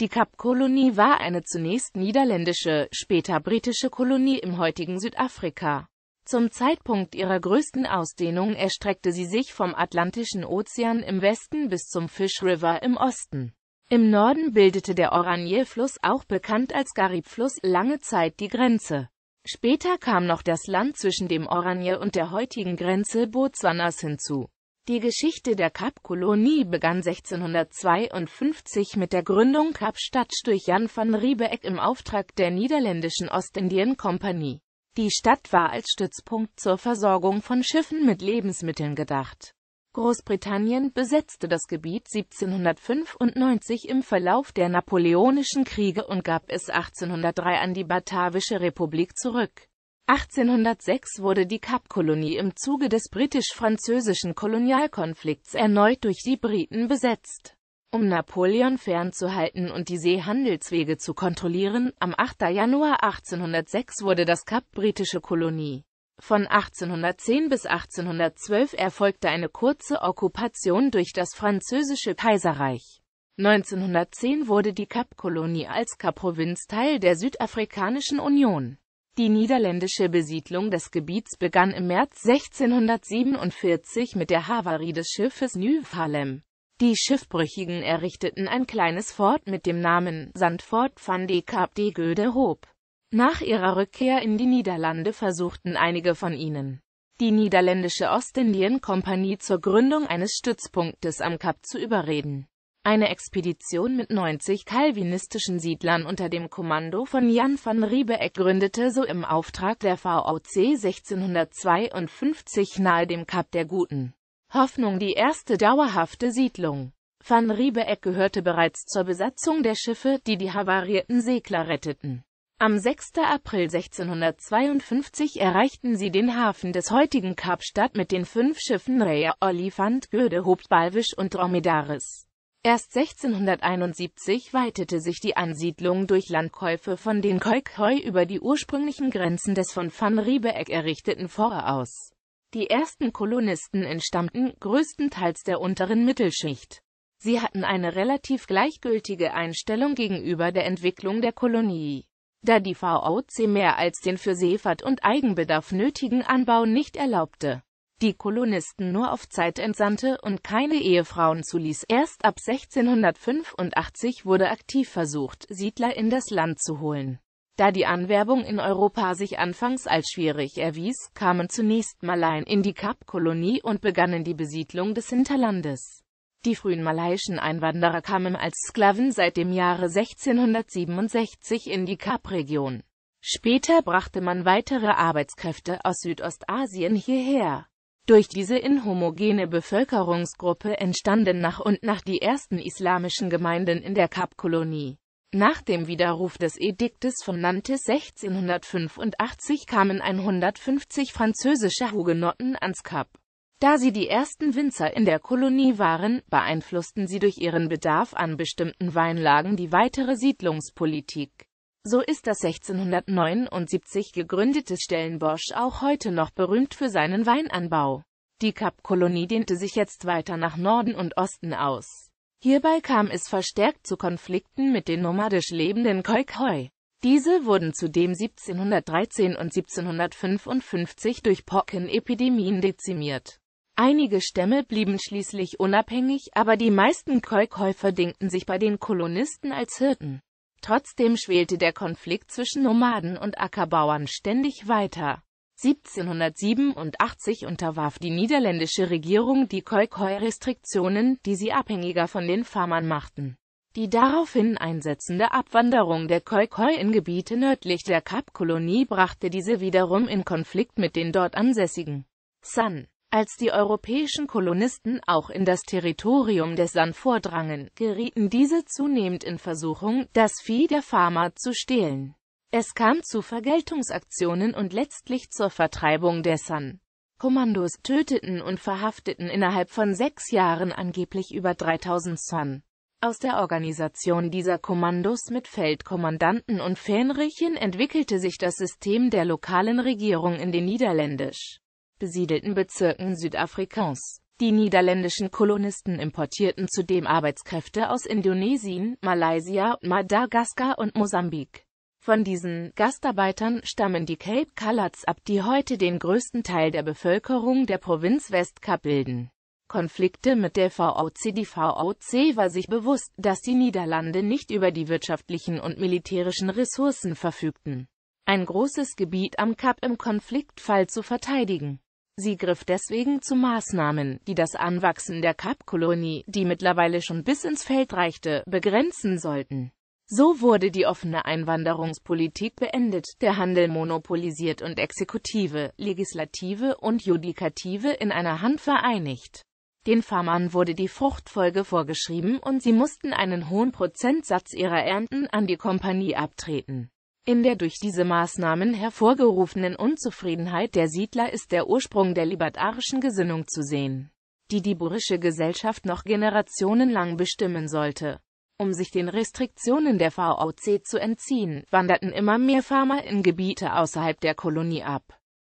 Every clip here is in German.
Die Kapkolonie war eine zunächst niederländische, später britische Kolonie im heutigen Südafrika. Zum Zeitpunkt ihrer größten Ausdehnung erstreckte sie sich vom Atlantischen Ozean im Westen bis zum Fish River im Osten. Im Norden bildete der Oranje-Fluss, auch bekannt als Garib-Fluss, lange Zeit die Grenze. Später kam noch das Land zwischen dem Oranje und der heutigen Grenze Botswanas hinzu die Geschichte der Kapkolonie begann 1652 mit der Gründung Kapstadt durch Jan van Riebeeck im Auftrag der niederländischen Ostindien-Kompanie. Die Stadt war als Stützpunkt zur Versorgung von Schiffen mit Lebensmitteln gedacht. Großbritannien besetzte das Gebiet 1795 im Verlauf der Napoleonischen Kriege und gab es 1803 an die Batavische Republik zurück 1806 wurde die Kapkolonie im Zuge des britisch-französischen Kolonialkonflikts erneut durch die Briten besetzt. Um Napoleon fernzuhalten und die Seehandelswege zu kontrollieren, am 8. Januar 1806 wurde das Kap britische Kolonie. Von 1810 bis 1812 erfolgte eine kurze Okkupation durch das französische Kaiserreich. 1910 wurde die Kapkolonie als Kapprovinz Teil der Südafrikanischen Union. Die niederländische Besiedlung des Gebiets begann im März 1647 mit der Havarie des Schiffes Nyvalem. Die Schiffbrüchigen errichteten ein kleines Fort mit dem Namen Sandfort van de Kap de Göde Hoop. Nach ihrer Rückkehr in die Niederlande versuchten einige von ihnen, die niederländische Ostindien-Kompanie zur Gründung eines Stützpunktes am Kap zu überreden. Eine Expedition mit 90 calvinistischen Siedlern unter dem Kommando von Jan van Riebeeck gründete so im Auftrag der VOC 1652 nahe dem Kap der Guten Hoffnung die erste dauerhafte Siedlung. Van Riebeeck gehörte bereits zur Besatzung der Schiffe, die die havarierten Segler retteten. Am 6. April 1652 erreichten sie den Hafen des heutigen Kapstadt mit den fünf Schiffen Rea, Olifant, Göde, Hopt, Balwisch und Dromedaris. Erst 1671 weitete sich die Ansiedlung durch Landkäufe von den Khoikhoi über die ursprünglichen Grenzen des von Van Riebeeck errichteten Fort Die ersten Kolonisten entstammten größtenteils der unteren Mittelschicht. Sie hatten eine relativ gleichgültige Einstellung gegenüber der Entwicklung der Kolonie. Da die VOC mehr als den für Seefahrt und Eigenbedarf nötigen Anbau nicht erlaubte, die Kolonisten nur auf Zeit entsandte und keine Ehefrauen zuließ. Erst ab 1685 wurde aktiv versucht, Siedler in das Land zu holen. Da die Anwerbung in Europa sich anfangs als schwierig erwies, kamen zunächst Malayen in die Kapkolonie und begannen die Besiedlung des Hinterlandes. Die frühen malaiischen Einwanderer kamen als Sklaven seit dem Jahre 1667 in die Kapregion. Später brachte man weitere Arbeitskräfte aus Südostasien hierher. Durch diese inhomogene Bevölkerungsgruppe entstanden nach und nach die ersten islamischen Gemeinden in der Kapkolonie. Nach dem Widerruf des Ediktes von Nantes 1685 kamen 150 französische Hugenotten ans Kap. Da sie die ersten Winzer in der Kolonie waren, beeinflussten sie durch ihren Bedarf an bestimmten Weinlagen die weitere Siedlungspolitik. So ist das 1679 gegründete Stellenbosch auch heute noch berühmt für seinen Weinanbau. Die Kapkolonie dehnte sich jetzt weiter nach Norden und Osten aus. Hierbei kam es verstärkt zu Konflikten mit den nomadisch lebenden Khoikhoi. Diese wurden zudem 1713 und 1755 durch Pockenepidemien dezimiert. Einige Stämme blieben schließlich unabhängig, aber die meisten Khoikhoi verdingten sich bei den Kolonisten als Hirten. Trotzdem schwelte der Konflikt zwischen Nomaden und Ackerbauern ständig weiter. 1787 unterwarf die niederländische Regierung die Khoikhoi-Restriktionen, die sie abhängiger von den Farmern machten. Die daraufhin einsetzende Abwanderung der Khoikhoi in Gebiete nördlich der Kapkolonie brachte diese wiederum in Konflikt mit den dort ansässigen San. Als die europäischen Kolonisten auch in das Territorium des San vordrangen, gerieten diese zunehmend in Versuchung, das Vieh der Farmer zu stehlen. Es kam zu Vergeltungsaktionen und letztlich zur Vertreibung der San. Kommandos töteten und verhafteten innerhalb von sechs Jahren angeblich über 3000 San. Aus der Organisation dieser Kommandos mit Feldkommandanten und Fähnrichen entwickelte sich das System der lokalen Regierung in den Niederländisch besiedelten Bezirken Südafrikas. Die niederländischen Kolonisten importierten zudem Arbeitskräfte aus Indonesien, Malaysia, Madagaskar und Mosambik. Von diesen Gastarbeitern stammen die Cape Coloreds ab, die heute den größten Teil der Bevölkerung der Provinz Westkap bilden. Konflikte mit der VOC Die VOC war sich bewusst, dass die Niederlande nicht über die wirtschaftlichen und militärischen Ressourcen verfügten, ein großes Gebiet am Kap im Konfliktfall zu verteidigen. Sie griff deswegen zu Maßnahmen, die das Anwachsen der Kapkolonie, die mittlerweile schon bis ins Feld reichte, begrenzen sollten. So wurde die offene Einwanderungspolitik beendet, der Handel monopolisiert und Exekutive, Legislative und Judikative in einer Hand vereinigt. Den Farmern wurde die Fruchtfolge vorgeschrieben und sie mussten einen hohen Prozentsatz ihrer Ernten an die Kompanie abtreten. In der durch diese Maßnahmen hervorgerufenen Unzufriedenheit der Siedler ist der Ursprung der libertarischen Gesinnung zu sehen, die die burische Gesellschaft noch generationenlang bestimmen sollte. Um sich den Restriktionen der VOC zu entziehen, wanderten immer mehr Farmer in Gebiete außerhalb der Kolonie ab.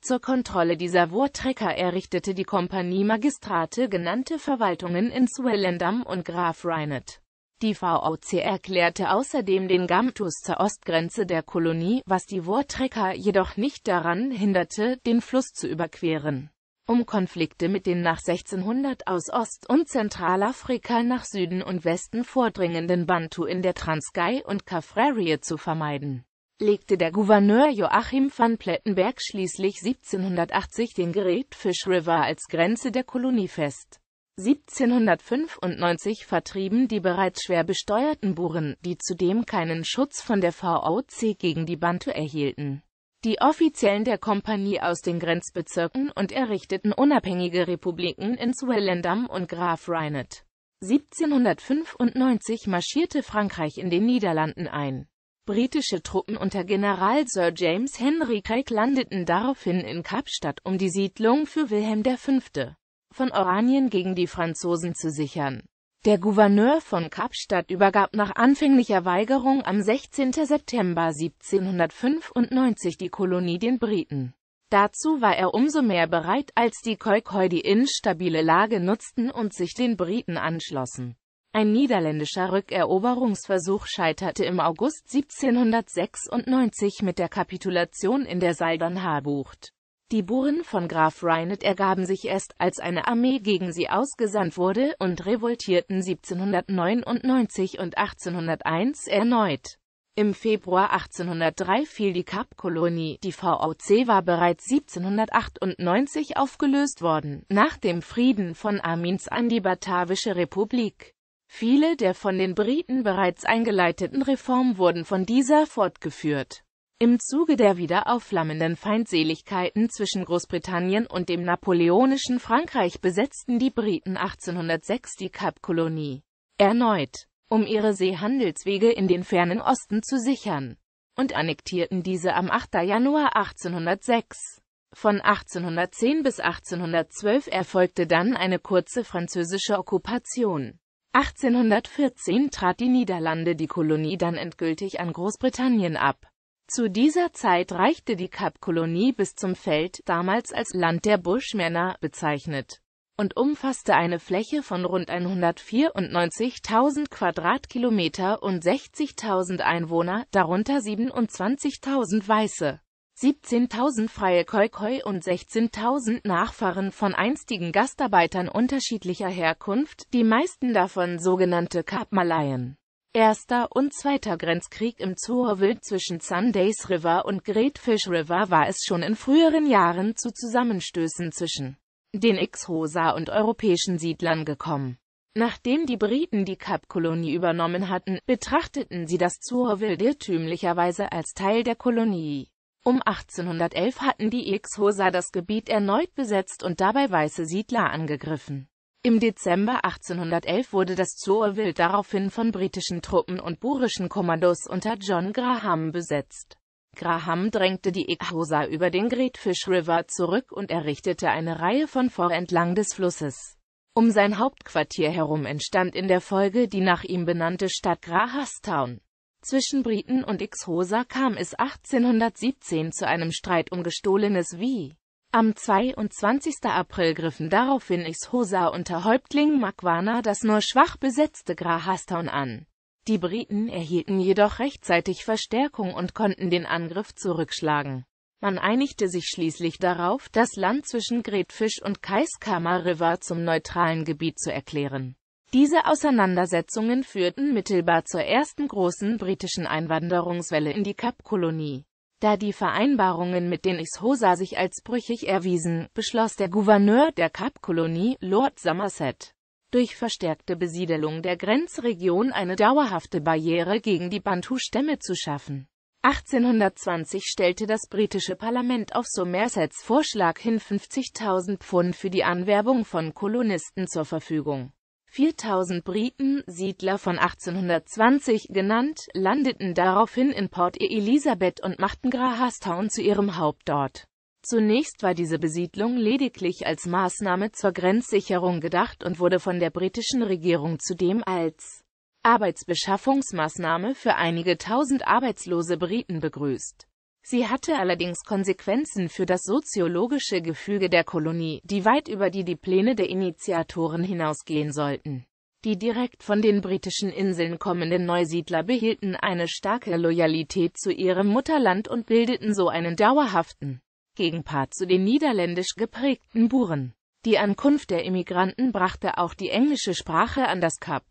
Zur Kontrolle dieser Vortrecker errichtete die Kompanie Magistrate genannte Verwaltungen in Swellendam und Graf Reinet. Die VOC erklärte außerdem den Gamtus zur Ostgrenze der Kolonie, was die Wortrecker jedoch nicht daran hinderte, den Fluss zu überqueren, um Konflikte mit den nach 1600 aus Ost- und Zentralafrika nach Süden und Westen vordringenden Bantu in der Transkei und Kaffrarie zu vermeiden legte der Gouverneur Joachim van Plettenberg schließlich 1780 den Great Fish River als Grenze der Kolonie fest 1795 vertrieben die bereits schwer besteuerten Buren, die zudem keinen Schutz von der VOC gegen die Bantu erhielten, die Offiziellen der Kompanie aus den Grenzbezirken und errichteten unabhängige Republiken in Swellendam und Graf Reinet. 1795 marschierte Frankreich in den Niederlanden ein. Britische Truppen unter General Sir James Henry Craig landeten daraufhin in Kapstadt, um die Siedlung für Wilhelm V von Oranien gegen die Franzosen zu sichern. Der Gouverneur von Kapstadt übergab nach anfänglicher Weigerung am 16. September 1795 die Kolonie den Briten. Dazu war er umso mehr bereit, als die Khoikhoi die instabile Lage nutzten und sich den Briten anschlossen. Ein niederländischer Rückeroberungsversuch scheiterte im August 1796 mit der Kapitulation in der Saldanha-Bucht. Die Buren von Graf Reinet ergaben sich erst, als eine Armee gegen sie ausgesandt wurde, und revoltierten 1799 und 1801 erneut. Im Februar 1803 fiel die Kapkolonie, die VOC war bereits 1798 aufgelöst worden, nach dem Frieden von Amins an die Batavische Republik. Viele der von den Briten bereits eingeleiteten Reformen wurden von dieser fortgeführt. Im Zuge der wieder aufflammenden Feindseligkeiten zwischen Großbritannien und dem napoleonischen Frankreich besetzten die Briten 1806 die Kapkolonie erneut, um ihre Seehandelswege in den fernen Osten zu sichern, und annektierten diese am 8. Januar 1806. Von 1810 bis 1812 erfolgte dann eine kurze französische Okkupation. 1814 trat die Niederlande die Kolonie dann endgültig an Großbritannien ab. Zu dieser Zeit reichte die Kapkolonie bis zum Feld, damals als Land der Buschmänner bezeichnet, und umfasste eine Fläche von rund 194.000 Quadratkilometer und 60.000 Einwohner, darunter 27.000 Weiße, 17.000 freie Khoikhoi und 16.000 Nachfahren von einstigen Gastarbeitern unterschiedlicher Herkunft, die meisten davon sogenannte Kapmalaien. Erster und Zweiter Grenzkrieg im Zoerwild zwischen Sundays River und Great Fish River war es schon in früheren Jahren zu Zusammenstößen zwischen den X-Hosa und europäischen Siedlern gekommen. Nachdem die Briten die Kapkolonie übernommen hatten, betrachteten sie das Zoerwild irrtümlicherweise als Teil der Kolonie. Um 1811 hatten die X-Hosa das Gebiet erneut besetzt und dabei weiße Siedler angegriffen. Im Dezember 1811 wurde das Zoowil daraufhin von britischen Truppen und burischen Kommandos unter John Graham besetzt. Graham drängte die Ickhauser über den Great Fish River zurück und errichtete eine Reihe von Fort entlang des Flusses. Um sein Hauptquartier herum entstand in der Folge die nach ihm benannte Stadt Grahastown. Zwischen Briten und Ixhosa kam es 1817 zu einem Streit um gestohlenes Wie. Am 22. April griffen daraufhin Ishosa unter Häuptling Makwana das nur schwach besetzte Grahastown an. Die Briten erhielten jedoch rechtzeitig Verstärkung und konnten den Angriff zurückschlagen. Man einigte sich schließlich darauf, das Land zwischen Gretfisch und Kaiskama River zum neutralen Gebiet zu erklären. Diese Auseinandersetzungen führten mittelbar zur ersten großen britischen Einwanderungswelle in die Kapkolonie. Da die Vereinbarungen mit den Ishosa sich als brüchig erwiesen, beschloss der Gouverneur der Kapkolonie, Lord Somerset, durch verstärkte Besiedelung der Grenzregion eine dauerhafte Barriere gegen die Bantu-Stämme zu schaffen. 1820 stellte das britische Parlament auf Somersets Vorschlag hin 50.000 Pfund für die Anwerbung von Kolonisten zur Verfügung. 4000 Briten, Siedler von 1820 genannt, landeten daraufhin in Port Elisabeth und machten Grahastown zu ihrem Hauptort. Zunächst war diese Besiedlung lediglich als Maßnahme zur Grenzsicherung gedacht und wurde von der britischen Regierung zudem als Arbeitsbeschaffungsmaßnahme für einige tausend arbeitslose Briten begrüßt Sie hatte allerdings Konsequenzen für das soziologische Gefüge der Kolonie, die weit über die die Pläne der Initiatoren hinausgehen sollten. Die direkt von den britischen Inseln kommenden Neusiedler behielten eine starke Loyalität zu ihrem Mutterland und bildeten so einen dauerhaften Gegenpart zu den niederländisch geprägten Buren. Die Ankunft der Immigranten brachte auch die englische Sprache an das Kap.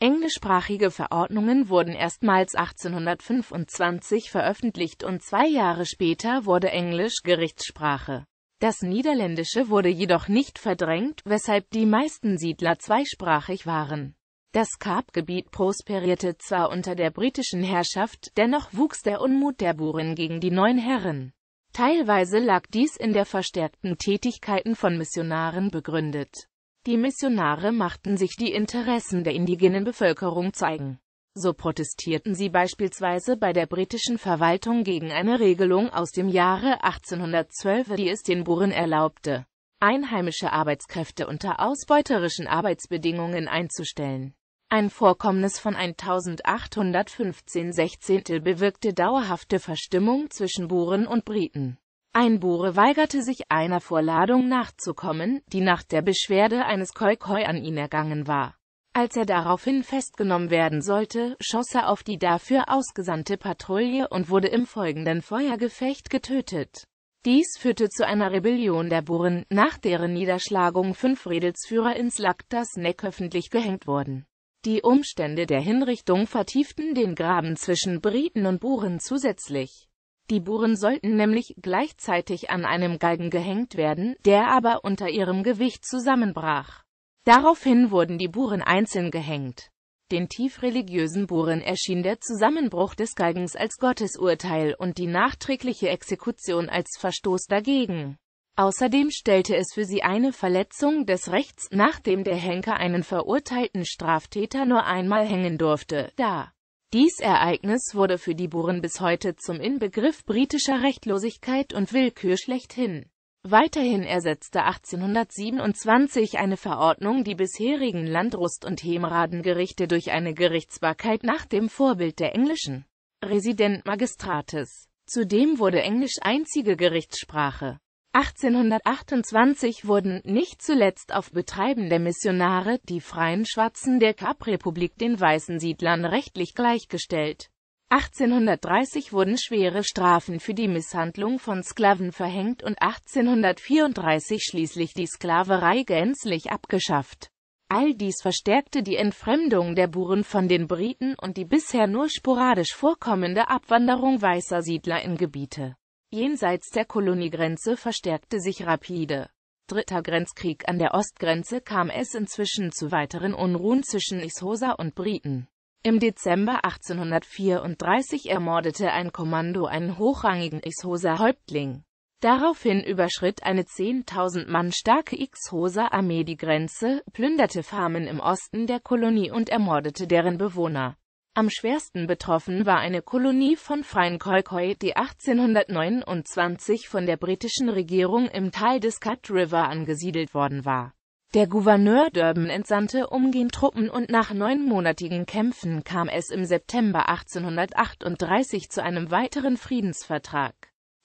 Englischsprachige Verordnungen wurden erstmals 1825 veröffentlicht und zwei Jahre später wurde Englisch Gerichtssprache. Das Niederländische wurde jedoch nicht verdrängt, weshalb die meisten Siedler zweisprachig waren. Das Kapgebiet prosperierte zwar unter der britischen Herrschaft, dennoch wuchs der Unmut der Buren gegen die neuen Herren. Teilweise lag dies in der verstärkten Tätigkeiten von Missionaren begründet die Missionare machten sich die Interessen der indigenen Bevölkerung zeigen. So protestierten sie beispielsweise bei der britischen Verwaltung gegen eine Regelung aus dem Jahre 1812, die es den Buren erlaubte, einheimische Arbeitskräfte unter ausbeuterischen Arbeitsbedingungen einzustellen. Ein Vorkommnis von 1815-16 bewirkte dauerhafte Verstimmung zwischen Buren und Briten. Ein Bure weigerte sich einer Vorladung nachzukommen, die nach der Beschwerde eines Koi-Koi an ihn ergangen war. Als er daraufhin festgenommen werden sollte, schoss er auf die dafür ausgesandte Patrouille und wurde im folgenden Feuergefecht getötet. Dies führte zu einer Rebellion der Buren, nach deren Niederschlagung fünf Redelsführer ins Lagdas Neck öffentlich gehängt wurden. Die Umstände der Hinrichtung vertieften den Graben zwischen Briten und Buren zusätzlich. Die Buren sollten nämlich gleichzeitig an einem Galgen gehängt werden, der aber unter ihrem Gewicht zusammenbrach. Daraufhin wurden die Buren einzeln gehängt. Den tiefreligiösen Buren erschien der Zusammenbruch des Galgens als Gottesurteil und die nachträgliche Exekution als Verstoß dagegen. Außerdem stellte es für sie eine Verletzung des Rechts, nachdem der Henker einen verurteilten Straftäter nur einmal hängen durfte, dar. Dies Ereignis wurde für die Buren bis heute zum Inbegriff britischer Rechtlosigkeit und Willkür schlechthin. Weiterhin ersetzte 1827 eine Verordnung die bisherigen Landrust- und Hemradengerichte durch eine Gerichtsbarkeit nach dem Vorbild der englischen Resident Magistrates. Zudem wurde Englisch einzige Gerichtssprache. 1828 wurden, nicht zuletzt auf Betreiben der Missionare, die freien Schwarzen der Kap-Republik den weißen Siedlern rechtlich gleichgestellt. 1830 wurden schwere Strafen für die Misshandlung von Sklaven verhängt und 1834 schließlich die Sklaverei gänzlich abgeschafft. All dies verstärkte die Entfremdung der Buren von den Briten und die bisher nur sporadisch vorkommende Abwanderung weißer Siedler in Gebiete Jenseits der Koloniegrenze verstärkte sich rapide. Dritter Grenzkrieg an der Ostgrenze kam es inzwischen zu weiteren Unruhen zwischen Ishosa und Briten. Im Dezember 1834 ermordete ein Kommando einen hochrangigen Ishosa-Häuptling. Daraufhin überschritt eine 10.000 Mann starke Ishosa-Armee die Grenze, plünderte Farmen im Osten der Kolonie und ermordete deren Bewohner. Am schwersten betroffen war eine Kolonie von freien Khoikhoi, die 1829 von der britischen Regierung im Tal des Cut River angesiedelt worden war. Der Gouverneur Durban entsandte umgehend Truppen und nach neunmonatigen Kämpfen kam es im September 1838 zu einem weiteren Friedensvertrag,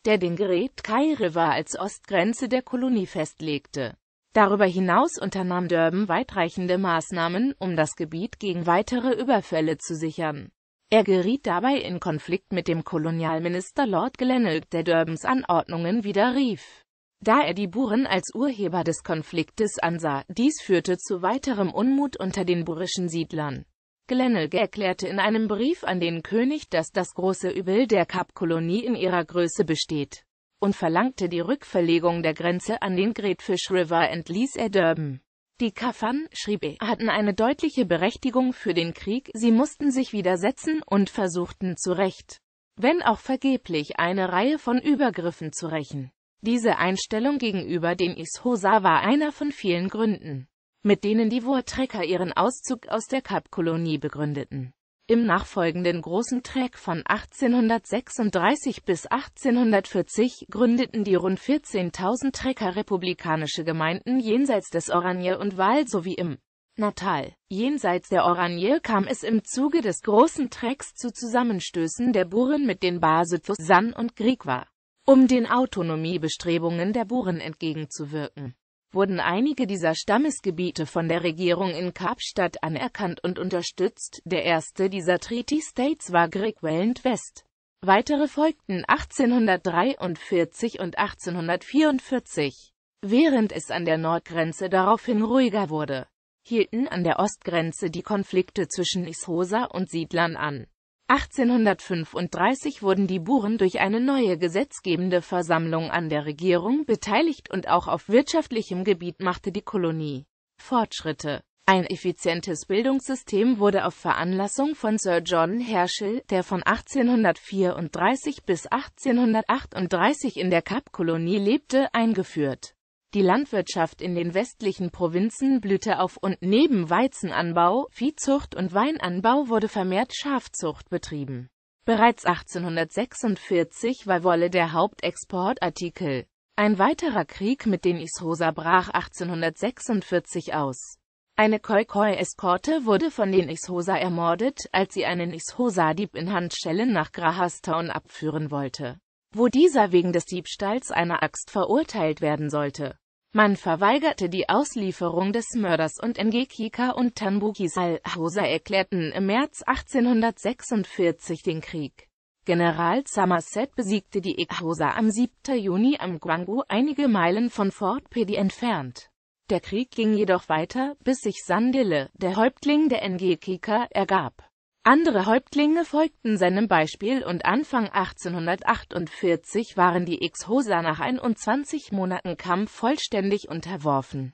der den Gerät Kai River als Ostgrenze der Kolonie festlegte Darüber hinaus unternahm Durban weitreichende Maßnahmen, um das Gebiet gegen weitere Überfälle zu sichern. Er geriet dabei in Konflikt mit dem Kolonialminister Lord Glenelg, der Durbans Anordnungen widerrief. Da er die Buren als Urheber des Konfliktes ansah, dies führte zu weiterem Unmut unter den burischen Siedlern. Glenelg erklärte in einem Brief an den König, dass das große Übel der Kapkolonie in ihrer Größe besteht und verlangte die Rückverlegung der Grenze an den Great Fish River and ließ erderben. Die Kaffern, schrieb er, hatten eine deutliche Berechtigung für den Krieg, sie mussten sich widersetzen und versuchten zu Recht, wenn auch vergeblich, eine Reihe von Übergriffen zu rächen. Diese Einstellung gegenüber den Ishosa war einer von vielen Gründen, mit denen die Wartrecker ihren Auszug aus der Kapkolonie begründeten. Im nachfolgenden großen Trek von 1836 bis 1840 gründeten die rund 14.000 Trecker republikanische Gemeinden jenseits des Oranje und Wahl sowie im Natal. Jenseits der Oranje kam es im Zuge des großen Treks zu Zusammenstößen der Buren mit den Basotho, San und Griqua, um den Autonomiebestrebungen der Buren entgegenzuwirken wurden einige dieser Stammesgebiete von der Regierung in Kapstadt anerkannt und unterstützt, der erste dieser Treaty States war Greg Welland West. Weitere folgten 1843 und 1844. Während es an der Nordgrenze daraufhin ruhiger wurde, hielten an der Ostgrenze die Konflikte zwischen Ishosa und Siedlern an. 1835 wurden die Buren durch eine neue gesetzgebende Versammlung an der Regierung beteiligt und auch auf wirtschaftlichem Gebiet machte die Kolonie Fortschritte. Ein effizientes Bildungssystem wurde auf Veranlassung von Sir John Herschel, der von 1834 bis 1838 in der Kapkolonie lebte, eingeführt die Landwirtschaft in den westlichen Provinzen blühte auf und neben Weizenanbau, Viehzucht und Weinanbau wurde vermehrt Schafzucht betrieben. Bereits 1846 war Wolle der Hauptexportartikel. Ein weiterer Krieg mit den Ishosa brach 1846 aus. Eine Khoikhoi-Eskorte wurde von den Ishosa ermordet, als sie einen Ishosa-Dieb in Handschellen nach Grahastown abführen wollte wo dieser wegen des Diebstahls einer Axt verurteilt werden sollte. Man verweigerte die Auslieferung des Mörders und Ngekika und Tanbukis al-Hosa erklärten im März 1846 den Krieg. General Somerset besiegte die Ikhosa am 7. Juni am Guangu einige Meilen von Fort Pedi entfernt. Der Krieg ging jedoch weiter, bis sich Sandile, der Häuptling der Ngekika, ergab. Andere Häuptlinge folgten seinem Beispiel und Anfang 1848 waren die Exhosanach ein und 20 Monaten Kampf vollständig unterworfen